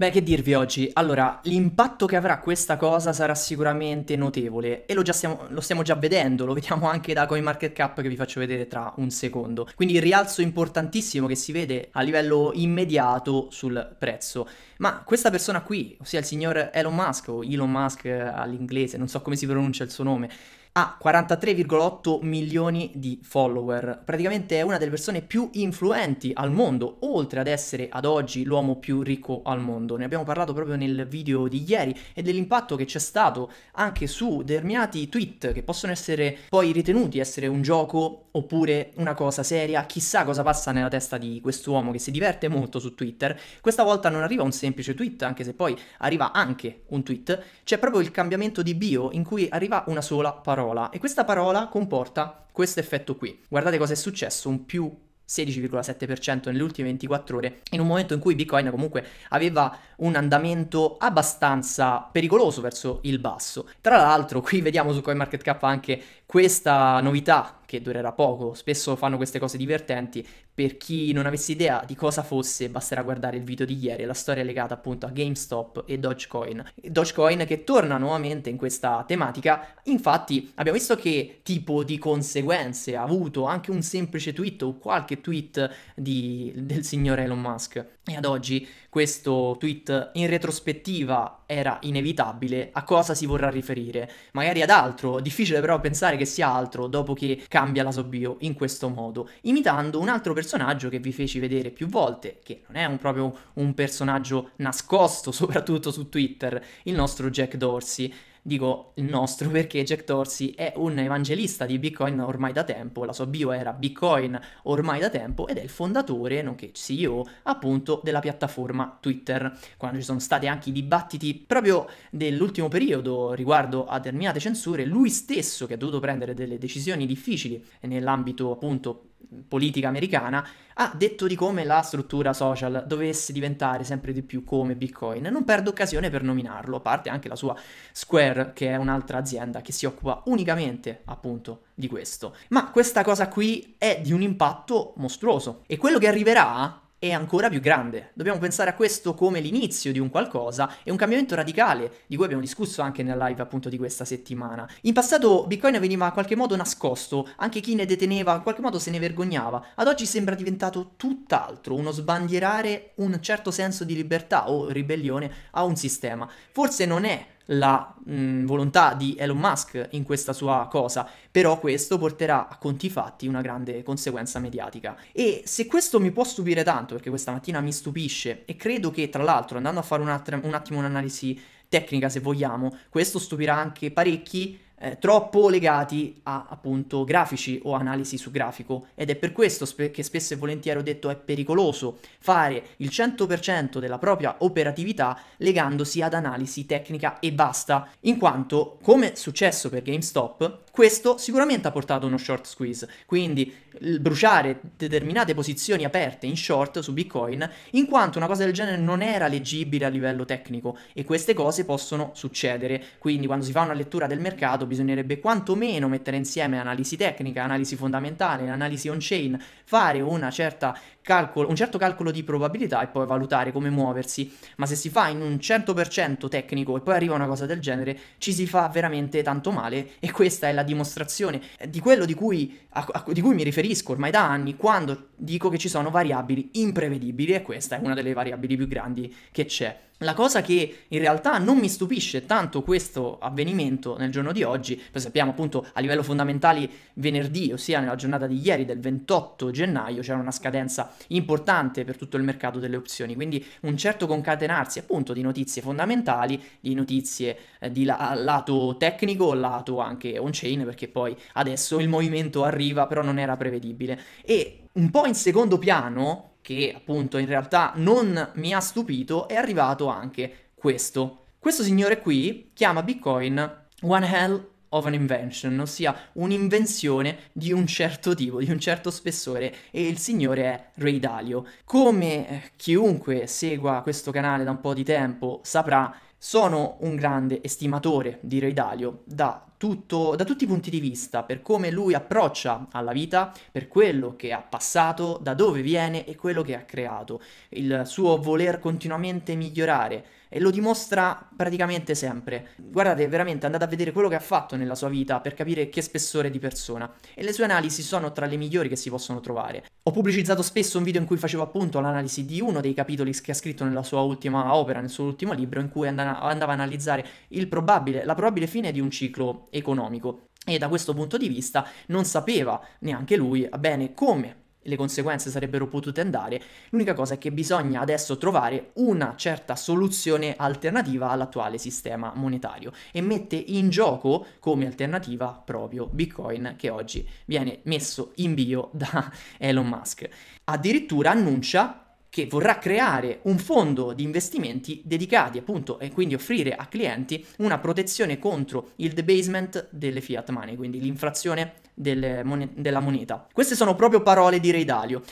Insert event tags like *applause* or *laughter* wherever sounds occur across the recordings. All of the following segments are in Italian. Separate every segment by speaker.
Speaker 1: Beh, che dirvi oggi? Allora, l'impatto che avrà questa cosa sarà sicuramente notevole e lo, già stiamo, lo stiamo già vedendo, lo vediamo *laughs* anche da CoinMarketCap che vi faccio vedere tra un secondo. Quindi il rialzo importantissimo che si vede a livello immediato sul prezzo. Ma questa persona qui, ossia il signor Elon Musk o Elon Musk eh, all'inglese, non so come si pronuncia il suo nome, ha 43,8 milioni di follower. Praticamente è una delle persone più influenti al mondo, oltre ad essere ad oggi l'uomo più ricco al mondo. Ne abbiamo parlato proprio nel video di ieri e dell'impatto che c'è stato anche su determinati tweet che possono essere poi ritenuti essere un gioco oppure una cosa seria. Chissà cosa passa nella testa di quest'uomo che si diverte molto su Twitter. Questa volta non arriva un semplice tweet, anche se poi arriva anche un tweet. C'è proprio il cambiamento di bio in cui arriva una sola parola parola e questa parola comporta questo effetto qui. Guardate cosa è successo, un più 16,7% nelle ultime 24 ore, in un momento in cui Bitcoin comunque aveva un andamento abbastanza pericoloso verso il basso. Tra l'altro, qui vediamo su CoinMarketCap anche questa novità, che durerà poco, spesso fanno queste cose divertenti, per chi non avesse idea di cosa fosse basterà guardare il video di ieri, la storia legata appunto a GameStop e Dogecoin. Dogecoin che torna nuovamente in questa tematica, infatti abbiamo visto che tipo di conseguenze ha avuto anche un semplice tweet o qualche tweet di, del signor Elon Musk. E ad oggi questo tweet in retrospettiva era inevitabile, a cosa si vorrà riferire? Magari ad altro, difficile però pensare che sia altro dopo che cambia la sua bio in questo modo, imitando un altro personaggio che vi feci vedere più volte, che non è un, proprio un personaggio nascosto, *laughs* soprattutto su Twitter, il nostro Jack Dorsey, dico il nostro *laughs* perché Jack Dorsey è un evangelista di Bitcoin ormai da tempo, la sua bio era Bitcoin ormai da tempo ed è il fondatore, nonché CEO appunto della piattaforma Twitter. Quando ci sono stati anche i dibattiti proprio dell'ultimo periodo riguardo a determinate censure, lui stesso che ha dovuto prendere delle decisioni difficili nell'ambito appunto politica americana, ha detto di come la struttura social dovesse diventare sempre di più come Bitcoin. Non perde occasione per nominarlo, a parte anche la sua Square, che è un'altra azienda che si occupa unicamente appunto di questo. Ma questa cosa qui è di un impatto mostruoso e quello che arriverà è ancora più grande. Dobbiamo pensare a questo come l'inizio di un qualcosa e un cambiamento radicale, di cui abbiamo discusso anche nella live appunto di questa settimana. In passato Bitcoin veniva in qualche modo nascosto, anche chi ne deteneva in qualche modo se ne vergognava. Ad oggi sembra diventato tutt'altro, uno sbandierare un certo senso di libertà o ribellione a un sistema. Forse non è la mh, volontà di Elon Musk in questa sua cosa, però questo porterà a conti fatti una grande conseguenza mediatica. E se questo mi può stupire tanto, perché questa mattina mi stupisce, e credo che tra l'altro andando a fare un, att- un attimo un'analisi tecnica se vogliamo, questo stupirà anche parecchi eh, troppo legati a appunto grafici o analisi su grafico ed è per questo spe- che spesso e volentieri ho detto è pericoloso fare il 100% della propria operatività legandosi ad analisi tecnica e basta, in quanto come è successo per GameStop questo sicuramente ha portato uno short squeeze, quindi bruciare determinate posizioni aperte in short su Bitcoin, in quanto una cosa del genere non era leggibile a livello tecnico e queste cose possono succedere, quindi quando si fa una lettura del mercato bisognerebbe quantomeno mettere insieme analisi tecnica, analisi fondamentale, analisi on-chain, fare calcolo, un certo calcolo di probabilità e poi valutare come muoversi, ma se si fa in un 100% tecnico e poi arriva una cosa del genere, ci si fa veramente tanto male e questa è la dimostrazione di quello di cui, a, a, di cui mi riferisco ormai da anni quando dico che ci sono variabili imprevedibili e questa è una delle variabili più grandi che c'è. La cosa che in realtà non mi stupisce tanto questo avvenimento nel giorno di oggi oggi, lo sappiamo appunto a livello fondamentale venerdì, ossia nella giornata di ieri del 28 gennaio c'era una scadenza importante per tutto il mercato delle opzioni, quindi un certo concatenarsi appunto di notizie fondamentali, di notizie eh, di la- lato tecnico, lato anche on-chain, perché poi adesso il movimento arriva, però non era prevedibile. E un po' in secondo piano, che appunto in realtà non mi ha stupito, è arrivato anche questo. Questo signore qui chiama Bitcoin One Hell of an Invention, ossia un'invenzione di un certo tipo, di un certo spessore, e il signore è Ray Dalio. Come eh, chiunque segua questo canale da un po' di tempo saprà, sono un grande estimatore di Ray Dalio da, tutto, da, tutti i punti di vista, per come lui approccia alla vita, per quello che ha passato, da dove viene e quello che ha creato, il suo voler continuamente migliorare, e lo dimostra praticamente sempre. Guardate, veramente andate a vedere quello che ha fatto nella sua vita per capire che spessore di persona e le sue analisi sono tra le migliori che si possono trovare. Ho pubblicizzato spesso un video in cui facevo appunto l'analisi di uno dei capitoli che ha scritto nella sua ultima opera, nel suo ultimo libro, in cui andava, a analizzare probabile, la probabile fine di un ciclo economico. E da questo punto di vista non sapeva neanche lui bene come le conseguenze sarebbero potute andare. L'unica cosa è che bisogna adesso trovare una certa soluzione alternativa all'attuale sistema monetario e mette in gioco come alternativa proprio Bitcoin che oggi viene messo in bio *laughs* da Elon Musk. Addirittura annuncia che vorrà creare un fondo di investimenti dedicati appunto e quindi offrire a clienti una protezione contro il debasement delle fiat money, quindi l'infrazione mon- della moneta. Queste sono proprio parole di Ray Dalio.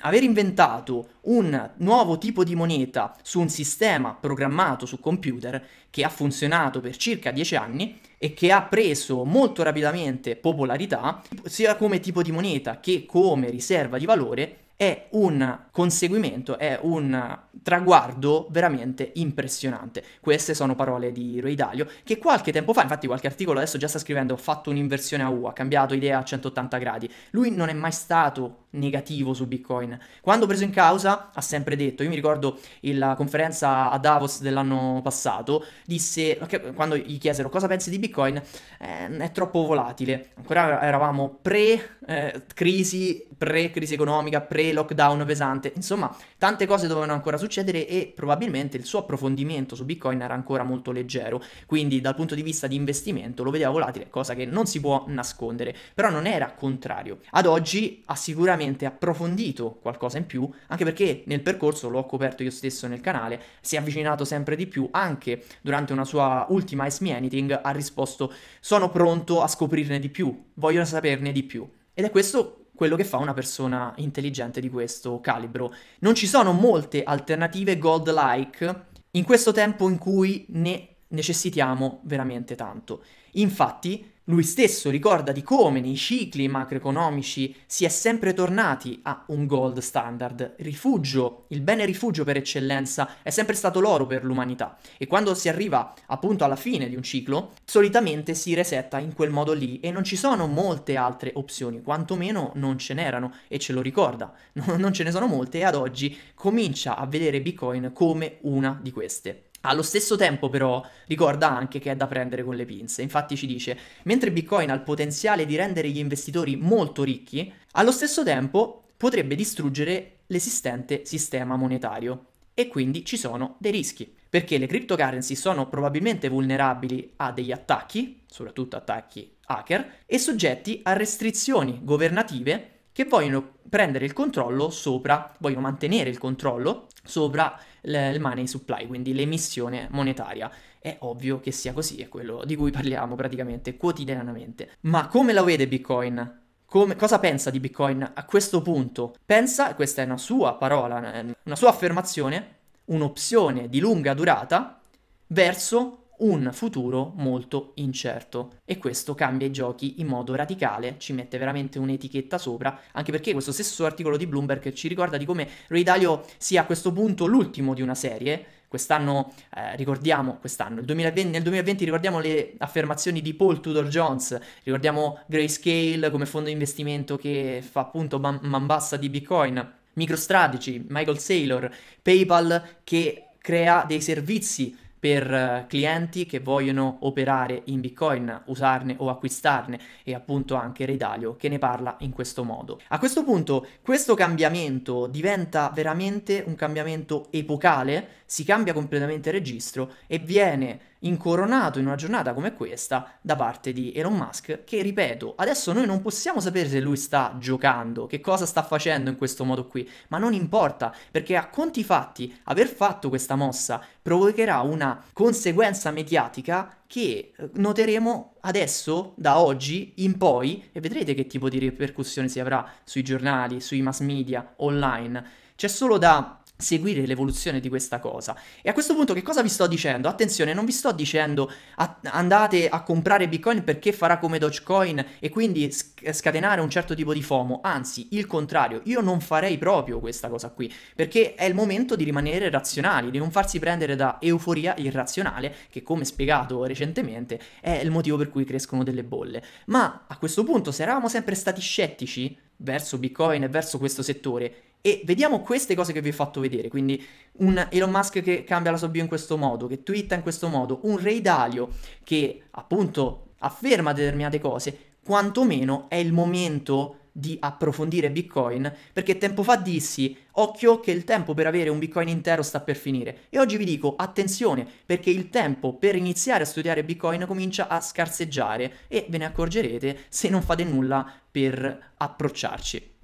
Speaker 1: Aver inventato un nuovo tipo di moneta su un sistema programmato su computer che ha funzionato per circa dieci anni e che ha preso molto rapidamente popolarità sia come tipo di moneta che come riserva di valore è un conseguimento, è un traguardo veramente impressionante. Queste sono parole di Ray Dalio che qualche tempo fa, infatti qualche articolo adesso già sta scrivendo ho fatto un'inversione a U, ha cambiato idea a 180 gradi. Lui non è mai stato negativo su Bitcoin. Quando preso in causa ha sempre detto, io mi ricordo la conferenza a Davos dell'anno passato, disse, quando gli chiesero cosa pensi di Bitcoin, eh, è troppo volatile, ancora eravamo pre-crisi, eh, pre-crisi economica, pre-lockdown pesante, insomma tante cose dovevano ancora succedere e probabilmente il suo approfondimento su Bitcoin era ancora molto leggero, quindi dal punto di vista di investimento lo vedeva volatile, cosa che non si può nascondere, però non era contrario. Ad oggi ha sicuramente sicuramente approfondito qualcosa in più, anche perché nel percorso l'ho coperto io stesso nel canale, si è avvicinato sempre di più, anche durante una sua ultima Ice Me Anything ha risposto sono pronto a scoprirne di più, voglio saperne di più. Ed è questo quello che fa una persona intelligente di questo calibro. Non ci sono molte alternative gold-like in questo tempo in cui ne necessitiamo veramente tanto. Infatti, lui stesso ricorda di come nei cicli macroeconomici si è sempre tornati a un gold standard, rifugio, il bene rifugio per eccellenza è sempre stato l'oro per l'umanità e quando si arriva appunto alla fine di un ciclo solitamente si resetta in quel modo lì e non ci sono molte altre opzioni, quantomeno non ce n'erano e ce lo ricorda, *laughs* non ce ne sono molte e ad oggi comincia a vedere Bitcoin come una di queste. Allo stesso tempo però ricorda anche che è da prendere con le pinze, infatti ci dice, mentre Bitcoin ha il potenziale di rendere gli investitori molto ricchi, allo stesso tempo potrebbe distruggere l'esistente sistema monetario e quindi ci sono dei rischi, perché le cryptocurrency sono probabilmente vulnerabili a degli attacchi, soprattutto attacchi hacker, e soggetti a restrizioni governative che vogliono prendere il controllo sopra, vogliono mantenere il controllo sopra il money supply, quindi l'emissione monetaria. È ovvio che sia così, è quello di cui parliamo praticamente quotidianamente. Ma come la vede Bitcoin? Come, cosa pensa di Bitcoin a questo punto? Pensa, questa è una sua parola, una sua affermazione, un'opzione di lunga durata verso un futuro molto incerto e questo cambia i giochi in modo radicale, ci mette veramente un'etichetta sopra, anche perché questo stesso articolo di Bloomberg ci ricorda di come Ray Dalio sia a questo punto l'ultimo di una serie. Quest'anno, eh, ricordiamo, quest'anno, 2020, nel 2020 ricordiamo le affermazioni di Paul Tudor Jones, ricordiamo Grayscale come fondo di investimento che fa appunto man- bassa di Bitcoin, MicroStrategy, Michael Saylor, PayPal che crea dei servizi per eh, clienti che vogliono operare in Bitcoin, usarne o acquistarne e appunto anche Redalio che ne parla in questo modo. A questo punto questo cambiamento diventa veramente un cambiamento epocale, si cambia completamente registro e viene incoronato in una giornata come questa da parte di Elon Musk che ripeto adesso noi non possiamo sapere se lui sta giocando che cosa sta facendo in questo modo qui ma non importa perché a conti fatti aver fatto questa mossa provocherà una conseguenza mediatica che eh, noteremo adesso, da oggi in poi, e vedrete che tipo di ripercussione si avrà sui giornali, sui mass media, online. C'è solo da seguire l'evoluzione di questa cosa. E a questo punto che cosa vi sto dicendo? Attenzione, non vi sto dicendo andate a comprare Bitcoin perché farà come Dogecoin e quindi eh, scatenare un certo tipo di FOMO, anzi il contrario, io non farei proprio questa cosa qui, perché è il momento di rimanere razionali, di non farsi prendere da euforia irrazionale, che come spiegato recentemente è il motivo per cui crescono delle bolle. Ma a questo punto se eravamo sempre stati scettici verso Bitcoin e verso questo settore, e vediamo queste cose che vi ho fatto vedere, quindi un Elon Musk che cambia la sua bio in questo modo, che twitta in questo modo, un Ray Dalio che appunto afferma determinate cose, quantomeno è il momento di approfondire Bitcoin, perché tempo fa dissi occhio che il tempo per avere un Bitcoin intero sta per finire e oggi vi dico attenzione perché il tempo per iniziare a studiare Bitcoin comincia a scarseggiare e ve ne accorgerete se non fate nulla per approcciarci.